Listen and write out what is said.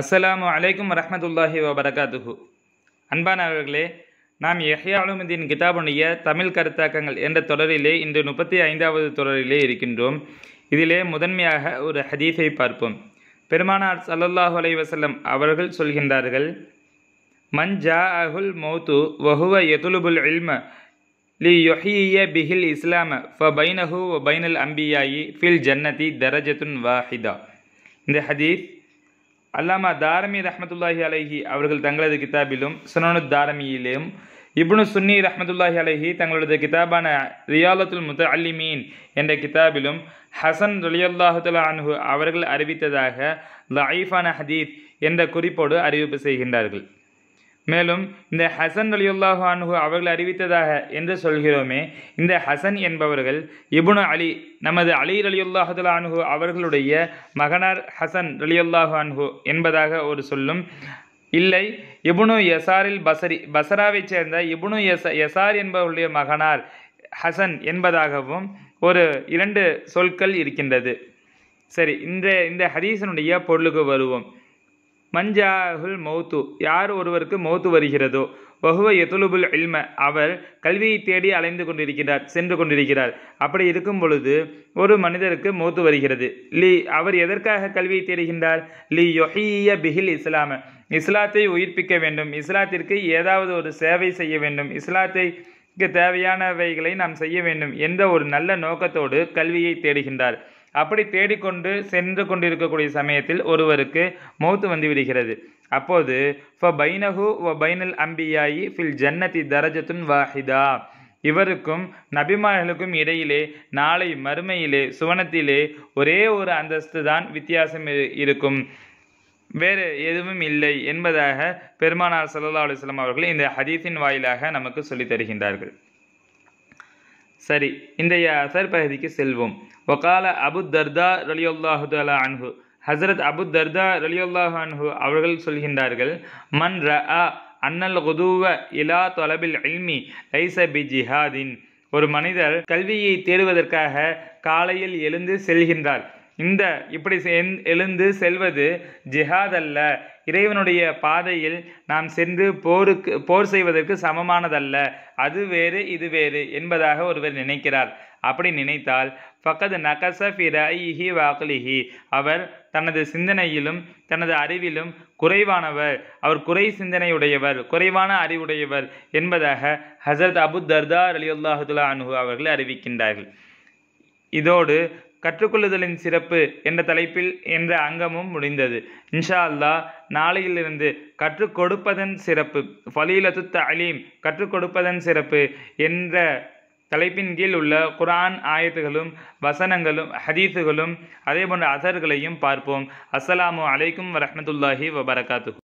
அஸ்லாம் அலைக்கும் வரமத்துல்லாஹி வபரகாத்துஹு அன்பானவர்களே நாம் எஹ்யா அலுமதியின் கிதாபுடைய தமிழ் கருத்தாக்கங்கள் என்ற தொடரிலே இன்று முப்பத்தி ஐந்தாவது தொடரிலே இருக்கின்றோம் இதிலே முதன்மையாக ஒரு ஹதீஃபை பார்ப்போம் பெருமானார் சல்லல்லாஹு அலை வசல்லம் அவர்கள் சொல்கின்றார்கள் மன் ஜா அஹுல் மௌத்து வஹுவ எதுலுபுல் இல்ம லி யொஹிய பிஹில் இஸ்லாம ஃப பைனஹு பைனல் அம்பியாயி ஃபில் ஜன்னதி தரஜத்துன் வாஹிதா இந்த ஹதீஸ் அல்லாமா தாரமி ரஹமத்துல்லாஹி அலஹி அவர்கள் தங்களது கிதாபிலும் சுனனு தாரமியிலும் இப்னு சுன்னி ரஹமதுல்லாஹி அலஹி தங்களது கிதாபான ரியாலத்துல் முத மீன் என்ற கிதாபிலும் ஹசன் ரலியல்லாஹுல்ல அன்ஹு அவர்கள் அறிவித்ததாக லஐஃபான ஹதீத் என்ற குறிப்போடு அறிவிப்பு செய்கின்றார்கள் மேலும் இந்த ஹசன் அலியுல்லாஹு அனுகு அவர்கள் அறிவித்ததாக என்று சொல்கிறோமே இந்த ஹசன் என்பவர்கள் இபுனு அலி நமது அலி அலியுல்லாஹுல அனுகு அவர்களுடைய மகனார் ஹசன் அலியுல்லாஹு அன்ஹு என்பதாக ஒரு சொல்லும் இல்லை இபுனு யசாரில் பசரி பசராவைச் சேர்ந்த இபுனு யச யசார் என்பவருடைய மகனார் ஹசன் என்பதாகவும் ஒரு இரண்டு சொற்கள் இருக்கின்றது சரி இந்த இந்த ஹதீசனுடைய பொருளுக்கு வருவோம் மஞ்சாஹுல் மௌத்து யார் ஒருவருக்கு மௌத்து வருகிறதோ வகுவ எதுலுபுல் இல்ம அவர் கல்வியை தேடி அலைந்து கொண்டிருக்கிறார் சென்று கொண்டிருக்கிறார் அப்படி இருக்கும் பொழுது ஒரு மனிதருக்கு மௌத்து வருகிறது லி அவர் எதற்காக கல்வியை தேடுகின்றார் லி யொஹிய பிகில் இஸ்லாம இஸ்லாத்தை உயிர்ப்பிக்க வேண்டும் இஸ்லாத்திற்கு ஏதாவது ஒரு சேவை செய்ய வேண்டும் இஸ்லாத்தை தேவையானவைகளை நாம் செய்ய வேண்டும் என்ற ஒரு நல்ல நோக்கத்தோடு கல்வியை தேடுகின்றார் அப்படி தேடிக்கொண்டு சென்று கொண்டிருக்கக்கூடிய சமயத்தில் ஒருவருக்கு மௌத்து வந்து விடுகிறது அப்போது ஃப பைனஹு வ பைனல் அம்பியாயி ஃபில் ஜன்னதி தரஜத்துன் வாஹிதா இவருக்கும் நபிமார்களுக்கும் இடையிலே நாளை மறுமையிலே சுவனத்திலே ஒரே ஒரு அந்தஸ்து தான் வித்தியாசம் இருக்கும் வேறு எதுவும் இல்லை என்பதாக பெருமானார் சல்லா அலுவலாம் அவர்கள் இந்த ஹதீஃபின் வாயிலாக நமக்கு சொல்லித் தருகின்றார்கள் சரி இன்றைய அசர் பகுதிக்கு செல்வோம் ஒகால அபு தர்தா ரலியுல்லாஹு அலா அன்ஹு ஹசரத் அபு தர்தா ரலியுல்லாஹு அன்ஹு அவர்கள் சொல்கின்றார்கள் மன் ர அ அன்னல் இலா தொலபில் இல்மி ஐச பி ஜிஹாதின் ஒரு மனிதர் கல்வியை தேடுவதற்காக காலையில் எழுந்து செல்கின்றார் இந்த இப்படி எழுந்து செல்வது ஜிஹாத் அல்ல இறைவனுடைய பாதையில் நாம் சென்று போருக்கு போர் செய்வதற்கு சமமானதல்ல அது வேறு இது வேறு என்பதாக ஒருவர் நினைக்கிறார் அப்படி நினைத்தால் பக்கது நகசஃபி ரஹி அவர் தனது சிந்தனையிலும் தனது அறிவிலும் குறைவானவர் அவர் குறை சிந்தனையுடையவர் குறைவான அறிவுடையவர் என்பதாக ஹசரத் அபு தர்தார் அலி அனுகு அவர்கள் அறிவிக்கின்றார்கள் இதோடு கற்றுக்கொள்ளுதலின் சிறப்பு என்ற தலைப்பில் என்ற அங்கமும் முடிந்தது இன்ஷா அல்லா நாளையிலிருந்து கற்றுக் கொடுப்பதன் சிறப்பு ஃபலீலத்து தலீம் கற்றுக் கொடுப்பதன் சிறப்பு என்ற தலைப்பின் கீழ் உள்ள குரான் ஆயத்துகளும் வசனங்களும் ஹதீஸுகளும் அதே போன்ற அசர்களையும் பார்ப்போம் அஸ்ஸலாமு அலைக்கும் வரமத்துல்லாஹி வபரகாத்து